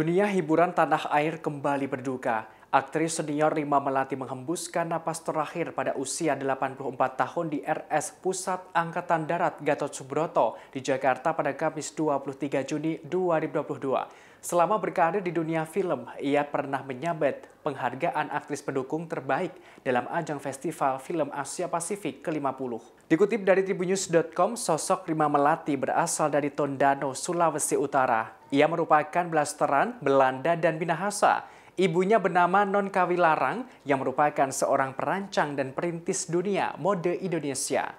Dunia hiburan tanah air kembali berduka. Aktris senior Rima Melati menghembuskan napas terakhir pada usia 84 tahun di RS Pusat Angkatan Darat Gatot Subroto di Jakarta pada Kamis 23 Juni 2022. Selama berkarir di dunia film, ia pernah menyabet penghargaan aktris pendukung terbaik dalam ajang Festival Film Asia Pasifik ke-50. Dikutip dari tribunews.com, sosok Rima Melati berasal dari Tondano, Sulawesi Utara. Ia merupakan blasteran Belanda dan Minahasa. Ibunya bernama Non Kawilarang yang merupakan seorang perancang dan perintis dunia mode Indonesia.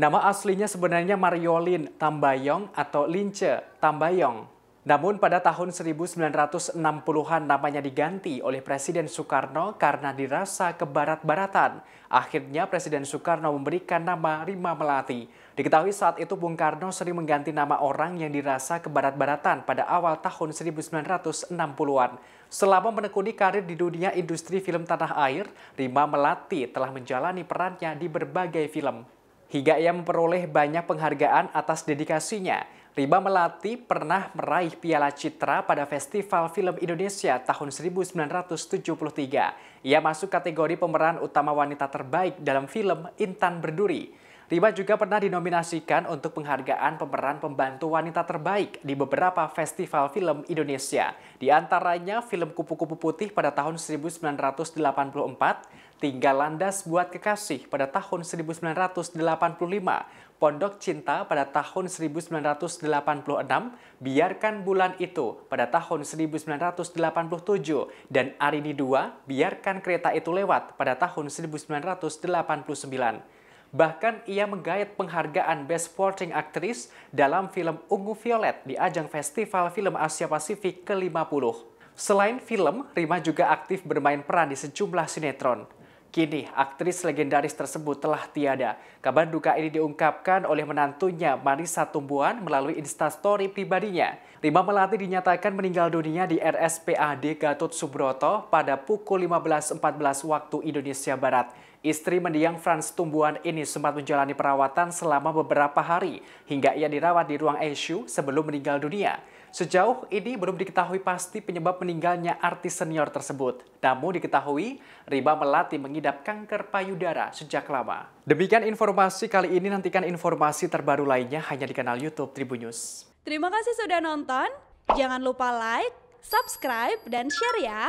Nama aslinya sebenarnya Mariolin Tambayong atau Lince Tambayong. Namun pada tahun 1960-an namanya diganti oleh Presiden Soekarno karena dirasa kebarat-baratan. Akhirnya Presiden Soekarno memberikan nama Rima Melati. Diketahui saat itu Bung Karno sering mengganti nama orang yang dirasa kebarat-baratan pada awal tahun 1960-an. Selama menekuni karir di dunia industri film tanah air, Rima Melati telah menjalani perannya di berbagai film. Hingga ia memperoleh banyak penghargaan atas dedikasinya. Riba Melati pernah meraih Piala Citra pada Festival Film Indonesia tahun 1973. Ia masuk kategori pemeran utama wanita terbaik dalam film Intan Berduri. Rima juga pernah dinominasikan untuk penghargaan pemeran pembantu wanita terbaik di beberapa festival film Indonesia. Di antaranya film Kupu-Kupu Putih pada tahun 1984, Tinggal Landas Buat Kekasih pada tahun 1985, Pondok Cinta pada tahun 1986, Biarkan Bulan Itu pada tahun 1987, dan Arini 2, Biarkan Kereta Itu Lewat pada tahun 1989. Bahkan ia menggait penghargaan Best Supporting Actress dalam film Ungu Violet di ajang Festival Film Asia Pasifik ke-50. Selain film, Rima juga aktif bermain peran di sejumlah sinetron. Kini, aktris legendaris tersebut telah tiada. Kabar duka ini diungkapkan oleh menantunya Marisa Tumbuhan melalui instastory pribadinya. Rima Melati dinyatakan meninggal dunia di RSPAD Gatot Subroto pada pukul 15.14 waktu Indonesia Barat. Istri mendiang Frans Tumbuhan ini sempat menjalani perawatan selama beberapa hari hingga ia dirawat di ruang ICU sebelum meninggal dunia. Sejauh ini belum diketahui pasti penyebab meninggalnya artis senior tersebut. Namun diketahui, Riba Melati mengidap kanker payudara sejak lama. Demikian informasi kali ini, nantikan informasi terbaru lainnya hanya di kanal Youtube Tribun News. Terima kasih sudah nonton, jangan lupa like, subscribe, dan share ya!